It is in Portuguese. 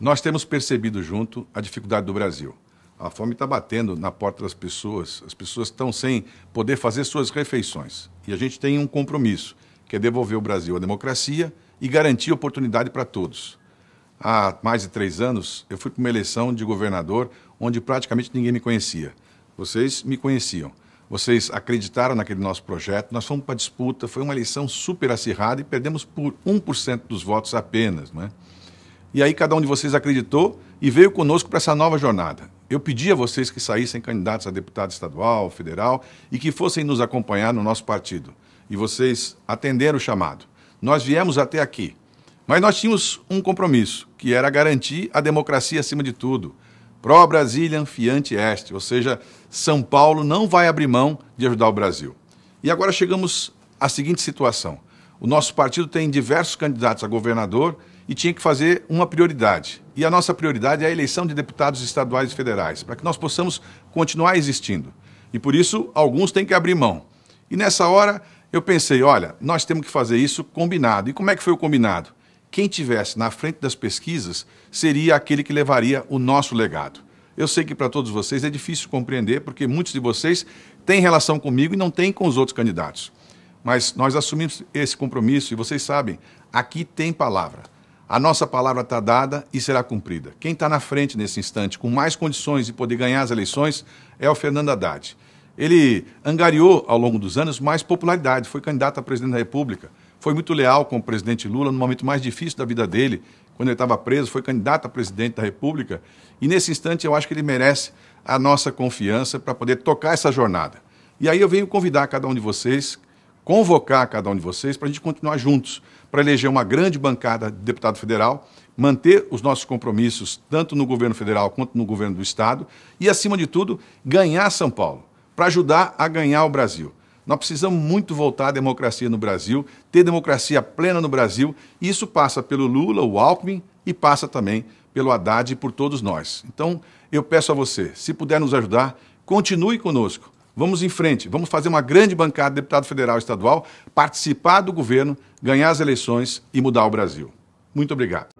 Nós temos percebido junto a dificuldade do Brasil. A fome está batendo na porta das pessoas, as pessoas estão sem poder fazer suas refeições. E a gente tem um compromisso, que é devolver o Brasil à democracia e garantir oportunidade para todos. Há mais de três anos, eu fui para uma eleição de governador onde praticamente ninguém me conhecia. Vocês me conheciam. Vocês acreditaram naquele nosso projeto, nós fomos para a disputa, foi uma eleição super acirrada e perdemos por 1% dos votos apenas. Não é? E aí cada um de vocês acreditou e veio conosco para essa nova jornada. Eu pedi a vocês que saíssem candidatos a deputado estadual, federal e que fossem nos acompanhar no nosso partido. E vocês atenderam o chamado. Nós viemos até aqui. Mas nós tínhamos um compromisso, que era garantir a democracia acima de tudo. Pro Brasília Fiante Este, ou seja, São Paulo não vai abrir mão de ajudar o Brasil. E agora chegamos à seguinte situação. O nosso partido tem diversos candidatos a governador e tinha que fazer uma prioridade. E a nossa prioridade é a eleição de deputados estaduais e federais, para que nós possamos continuar existindo. E por isso, alguns têm que abrir mão. E nessa hora, eu pensei: olha, nós temos que fazer isso combinado. E como é que foi o combinado? Quem tivesse na frente das pesquisas seria aquele que levaria o nosso legado. Eu sei que para todos vocês é difícil compreender, porque muitos de vocês têm relação comigo e não têm com os outros candidatos. Mas nós assumimos esse compromisso e vocês sabem, aqui tem palavra. A nossa palavra está dada e será cumprida. Quem está na frente nesse instante, com mais condições de poder ganhar as eleições, é o Fernando Haddad. Ele angariou, ao longo dos anos, mais popularidade, foi candidato a presidente da República, foi muito leal com o presidente Lula no momento mais difícil da vida dele, quando ele estava preso, foi candidato a presidente da República. E nesse instante eu acho que ele merece a nossa confiança para poder tocar essa jornada. E aí eu venho convidar cada um de vocês, convocar cada um de vocês para a gente continuar juntos, para eleger uma grande bancada de deputado federal, manter os nossos compromissos tanto no governo federal quanto no governo do estado e, acima de tudo, ganhar São Paulo, para ajudar a ganhar o Brasil. Nós precisamos muito voltar à democracia no Brasil, ter democracia plena no Brasil, e isso passa pelo Lula, o Alckmin e passa também pelo Haddad e por todos nós. Então, eu peço a você, se puder nos ajudar, continue conosco. Vamos em frente, vamos fazer uma grande bancada de deputado federal e estadual, participar do governo, ganhar as eleições e mudar o Brasil. Muito obrigado.